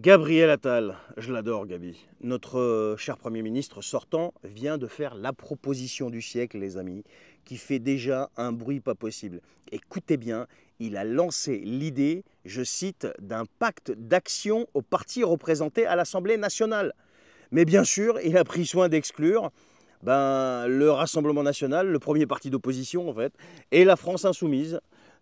Gabriel Attal, je l'adore Gabi. Notre euh, cher Premier ministre sortant vient de faire la proposition du siècle, les amis, qui fait déjà un bruit pas possible. Écoutez bien, il a lancé l'idée, je cite, d'un pacte d'action aux partis représentés à l'Assemblée nationale. Mais bien sûr, il a pris soin d'exclure ben, le Rassemblement national, le premier parti d'opposition en fait, et la France insoumise,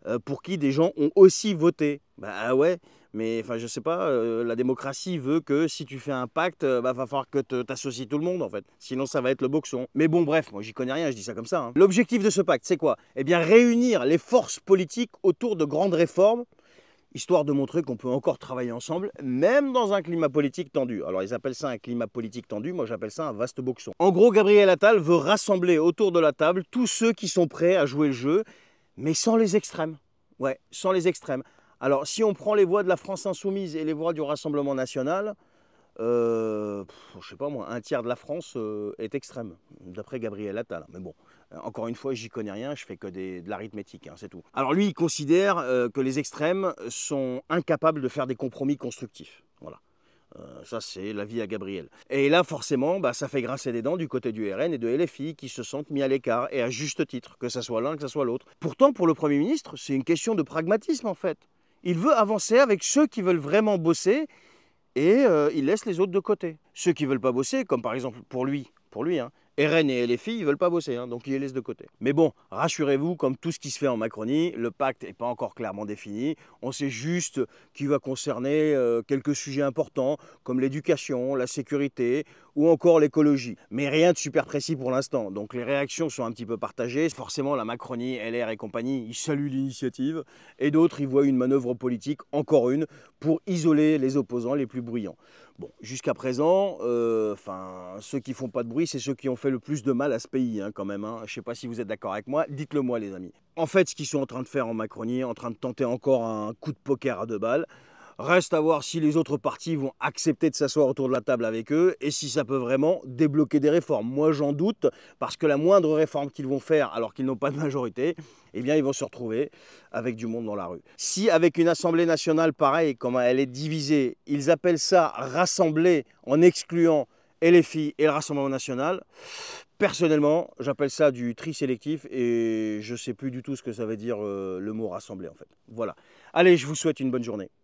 euh, pour qui des gens ont aussi voté bah ah ouais, mais enfin je sais pas, euh, la démocratie veut que si tu fais un pacte, euh, bah, va falloir que t'associes tout le monde en fait. Sinon ça va être le boxon. Mais bon bref, moi j'y connais rien, je dis ça comme ça. Hein. L'objectif de ce pacte, c'est quoi Eh bien réunir les forces politiques autour de grandes réformes, histoire de montrer qu'on peut encore travailler ensemble, même dans un climat politique tendu. Alors ils appellent ça un climat politique tendu, moi j'appelle ça un vaste boxon. En gros, Gabriel Attal veut rassembler autour de la table tous ceux qui sont prêts à jouer le jeu, mais sans les extrêmes. Ouais, sans les extrêmes. Alors, si on prend les voix de la France Insoumise et les voix du Rassemblement National, je euh, ne je sais pas moi, un tiers de la France euh, est extrême, d'après Gabriel Attal. Mais bon, euh, encore une fois, j'y connais rien, je fais que de l'arithmétique, hein, c'est tout. Alors lui, il considère que les extrêmes sont incapables de faire des compromis constructifs. Voilà. ça, c'est l'avis à Gabriel. Et là, forcément, bah, ça fait grincer des dents du côté du RN et de LFI qui se sentent mis à l'écart, et à juste titre, que ce soit l'un, que ce soit l'autre. Pourtant, pour le Premier ministre, c'est une question de pragmatisme en fait. Il veut avancer avec ceux qui veulent vraiment bosser et euh, il laisse les autres de côté. Ceux qui ne veulent pas bosser, comme par exemple pour lui, lui. Hein. RN et LFI, ils veulent pas bosser, hein, donc il les laisse de côté. Mais bon, rassurez-vous, comme tout ce qui se fait en Macronie, le pacte n'est pas encore clairement défini. On sait juste qu'il va concerner euh, quelques sujets importants, comme l'éducation, la sécurité ou encore l'écologie. Mais rien de super précis pour l'instant, donc les réactions sont un petit peu partagées. Forcément, la Macronie, LR et compagnie, ils saluent l'initiative, et d'autres, ils voient une manœuvre politique, encore une, pour isoler les opposants les plus bruyants. Bon, jusqu'à présent, euh, ceux qui font pas de bruit, c'est ceux qui ont fait le plus de mal à ce pays, hein, quand même. Je hein. Je sais pas si vous êtes d'accord avec moi. Dites-le moi, les amis. En fait, ce qu'ils sont en train de faire en Macronie, en train de tenter encore un coup de poker à deux balles. Reste à voir si les autres partis vont accepter de s'asseoir autour de la table avec eux et si ça peut vraiment débloquer des réformes. Moi, j'en doute parce que la moindre réforme qu'ils vont faire alors qu'ils n'ont pas de majorité, eh bien, ils vont se retrouver avec du monde dans la rue. Si avec une Assemblée nationale pareille, comme elle est divisée, ils appellent ça rassembler en excluant et les filles et le Rassemblement National. Personnellement, j'appelle ça du tri sélectif et je ne sais plus du tout ce que ça veut dire euh, le mot rassembler en fait. Voilà. Allez, je vous souhaite une bonne journée.